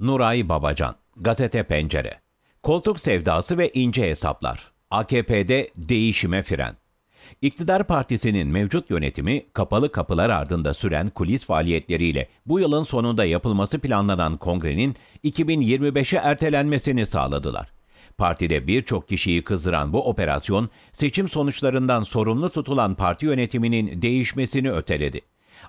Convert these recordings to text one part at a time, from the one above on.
Nuray Babacan, Gazete Pencere. Koltuk sevdası ve ince hesaplar. AKP'de değişime fren. İktidar partisinin mevcut yönetimi kapalı kapılar ardında süren kulis faaliyetleriyle bu yılın sonunda yapılması planlanan kongrenin 2025'e ertelenmesini sağladılar. Partide birçok kişiyi kızdıran bu operasyon seçim sonuçlarından sorumlu tutulan parti yönetiminin değişmesini öteledi.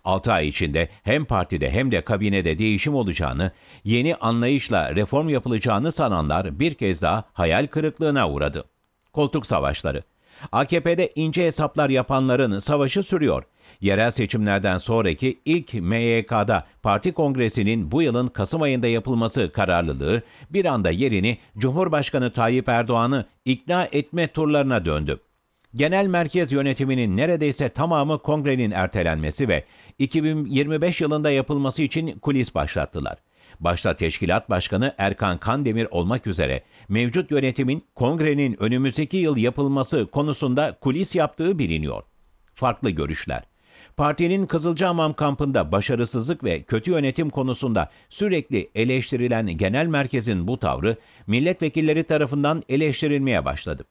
6 ay içinde hem partide hem de kabinede değişim olacağını, yeni anlayışla reform yapılacağını sananlar bir kez daha hayal kırıklığına uğradı. Koltuk savaşları AKP'de ince hesaplar yapanların savaşı sürüyor. Yerel seçimlerden sonraki ilk MYK'da parti kongresinin bu yılın Kasım ayında yapılması kararlılığı bir anda yerini Cumhurbaşkanı Tayyip Erdoğan'ı ikna etme turlarına döndü. Genel merkez yönetiminin neredeyse tamamı kongrenin ertelenmesi ve 2025 yılında yapılması için kulis başlattılar. Başta Teşkilat Başkanı Erkan Kandemir olmak üzere mevcut yönetimin kongrenin önümüzdeki yıl yapılması konusunda kulis yaptığı biliniyor. Farklı görüşler. Partinin Kızılcahamam kampında başarısızlık ve kötü yönetim konusunda sürekli eleştirilen genel merkezin bu tavrı milletvekilleri tarafından eleştirilmeye başladı.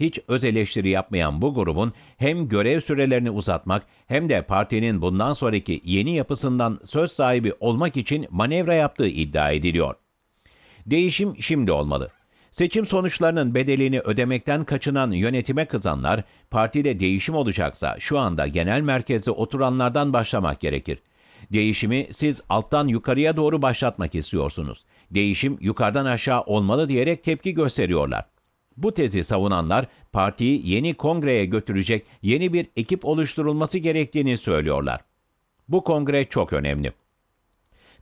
Hiç öz eleştiri yapmayan bu grubun hem görev sürelerini uzatmak hem de partinin bundan sonraki yeni yapısından söz sahibi olmak için manevra yaptığı iddia ediliyor. Değişim şimdi olmalı. Seçim sonuçlarının bedelini ödemekten kaçınan yönetime kızanlar, partide değişim olacaksa şu anda genel merkeze oturanlardan başlamak gerekir. Değişimi siz alttan yukarıya doğru başlatmak istiyorsunuz. Değişim yukarıdan aşağı olmalı diyerek tepki gösteriyorlar. Bu tezi savunanlar partiyi yeni kongreye götürecek yeni bir ekip oluşturulması gerektiğini söylüyorlar. Bu kongre çok önemli.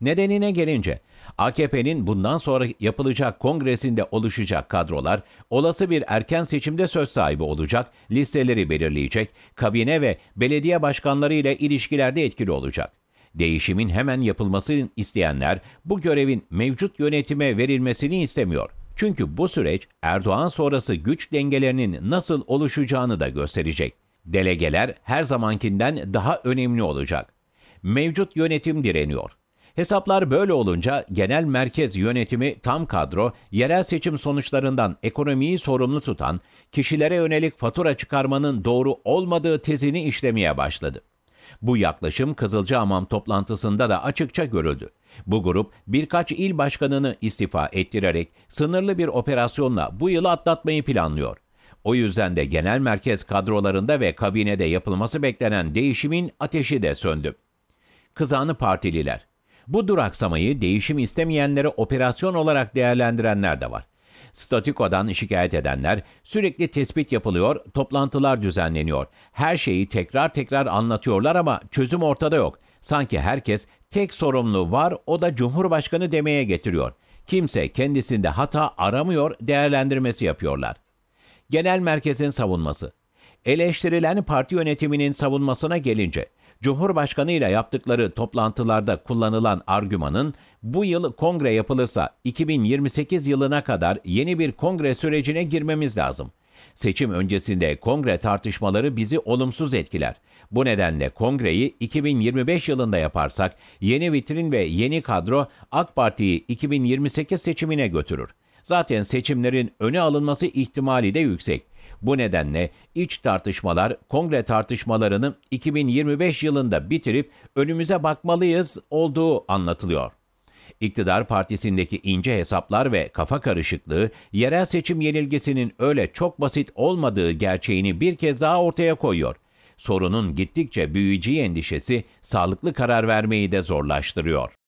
Nedenine gelince AKP'nin bundan sonra yapılacak kongresinde oluşacak kadrolar olası bir erken seçimde söz sahibi olacak, listeleri belirleyecek, kabine ve belediye başkanları ile ilişkilerde etkili olacak. Değişimin hemen yapılmasını isteyenler bu görevin mevcut yönetime verilmesini istemiyor.'' Çünkü bu süreç Erdoğan sonrası güç dengelerinin nasıl oluşacağını da gösterecek. Delegeler her zamankinden daha önemli olacak. Mevcut yönetim direniyor. Hesaplar böyle olunca genel merkez yönetimi tam kadro, yerel seçim sonuçlarından ekonomiyi sorumlu tutan, kişilere yönelik fatura çıkarmanın doğru olmadığı tezini işlemeye başladı. Bu yaklaşım Kızılcahamam toplantısında da açıkça görüldü. Bu grup birkaç il başkanını istifa ettirerek sınırlı bir operasyonla bu yılı atlatmayı planlıyor. O yüzden de genel merkez kadrolarında ve kabinede yapılması beklenen değişimin ateşi de söndü. Kızanı partililer. Bu duraksamayı değişim istemeyenlere operasyon olarak değerlendirenler de var. Statikodan şikayet edenler sürekli tespit yapılıyor, toplantılar düzenleniyor. Her şeyi tekrar tekrar anlatıyorlar ama çözüm ortada yok. Sanki herkes tek sorumlu var o da Cumhurbaşkanı demeye getiriyor. Kimse kendisinde hata aramıyor, değerlendirmesi yapıyorlar. Genel merkezin savunması Eleştirilen parti yönetiminin savunmasına gelince Cumhurbaşkanı ile yaptıkları toplantılarda kullanılan argümanın bu yıl kongre yapılırsa 2028 yılına kadar yeni bir kongre sürecine girmemiz lazım. Seçim öncesinde kongre tartışmaları bizi olumsuz etkiler. Bu nedenle kongreyi 2025 yılında yaparsak yeni vitrin ve yeni kadro AK Parti'yi 2028 seçimine götürür. Zaten seçimlerin öne alınması ihtimali de yüksek. Bu nedenle iç tartışmalar kongre tartışmalarını 2025 yılında bitirip önümüze bakmalıyız olduğu anlatılıyor. İktidar partisindeki ince hesaplar ve kafa karışıklığı yerel seçim yenilgisinin öyle çok basit olmadığı gerçeğini bir kez daha ortaya koyuyor. Sorunun gittikçe büyüyeceği endişesi sağlıklı karar vermeyi de zorlaştırıyor.